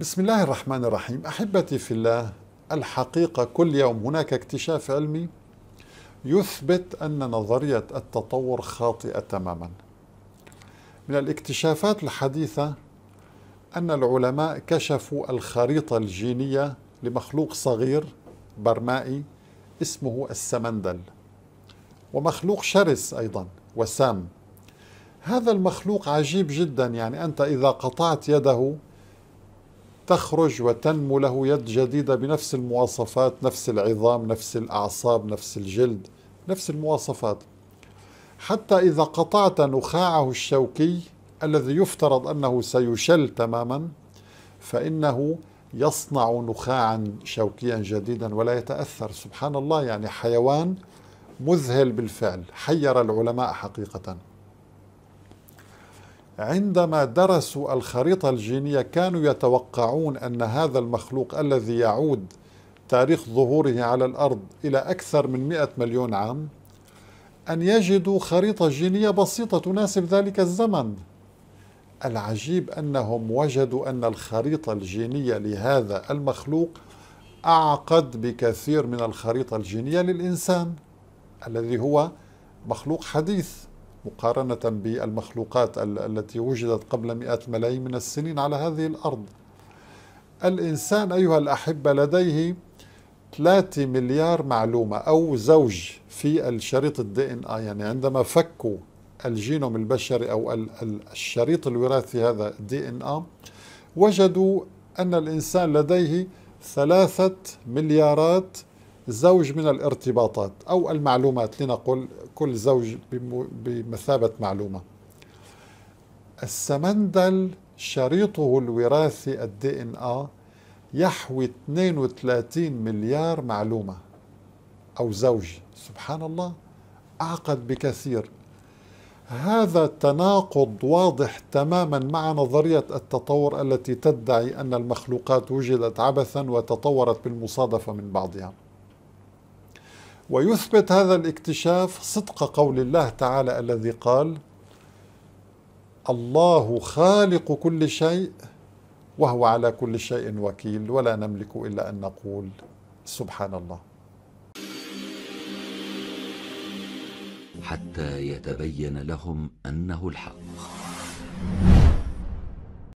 بسم الله الرحمن الرحيم احبتي في الله الحقيقه كل يوم هناك اكتشاف علمي يثبت ان نظريه التطور خاطئه تماما من الاكتشافات الحديثه ان العلماء كشفوا الخريطه الجينيه لمخلوق صغير برمائي اسمه السمندل ومخلوق شرس ايضا وسام هذا المخلوق عجيب جدا يعني انت اذا قطعت يده تخرج وتنمو له يد جديدة بنفس المواصفات نفس العظام نفس الأعصاب نفس الجلد نفس المواصفات حتى إذا قطعت نخاعه الشوكي الذي يفترض أنه سيشل تماما فإنه يصنع نخاعا شوكيا جديدا ولا يتأثر سبحان الله يعني حيوان مذهل بالفعل حير العلماء حقيقة عندما درسوا الخريطة الجينية كانوا يتوقعون أن هذا المخلوق الذي يعود تاريخ ظهوره على الأرض إلى أكثر من مئة مليون عام أن يجدوا خريطة جينية بسيطة تناسب ذلك الزمن العجيب أنهم وجدوا أن الخريطة الجينية لهذا المخلوق أعقد بكثير من الخريطة الجينية للإنسان الذي هو مخلوق حديث مقارنة بالمخلوقات التي وجدت قبل مئات الملايين من السنين على هذه الأرض الإنسان أيها الأحبة لديه 3 مليار معلومة أو زوج في الشريط الدي ان اي يعني عندما فكوا الجينوم البشري أو الشريط الوراثي هذا دي ان اي وجدوا أن الإنسان لديه ثلاثة مليارات الزوج من الارتباطات أو المعلومات لنقل كل زوج بمثابة معلومة السمندل شريطه الوراثي الدي ان ا يحوي 32 مليار معلومة أو زوج سبحان الله أعقد بكثير هذا تناقض واضح تماما مع نظرية التطور التي تدعي أن المخلوقات وجدت عبثا وتطورت بالمصادفة من بعضها ويثبت هذا الاكتشاف صدق قول الله تعالى الذي قال الله خالق كل شيء وهو على كل شيء وكيل ولا نملك الا ان نقول سبحان الله حتى يتبين لهم انه الحق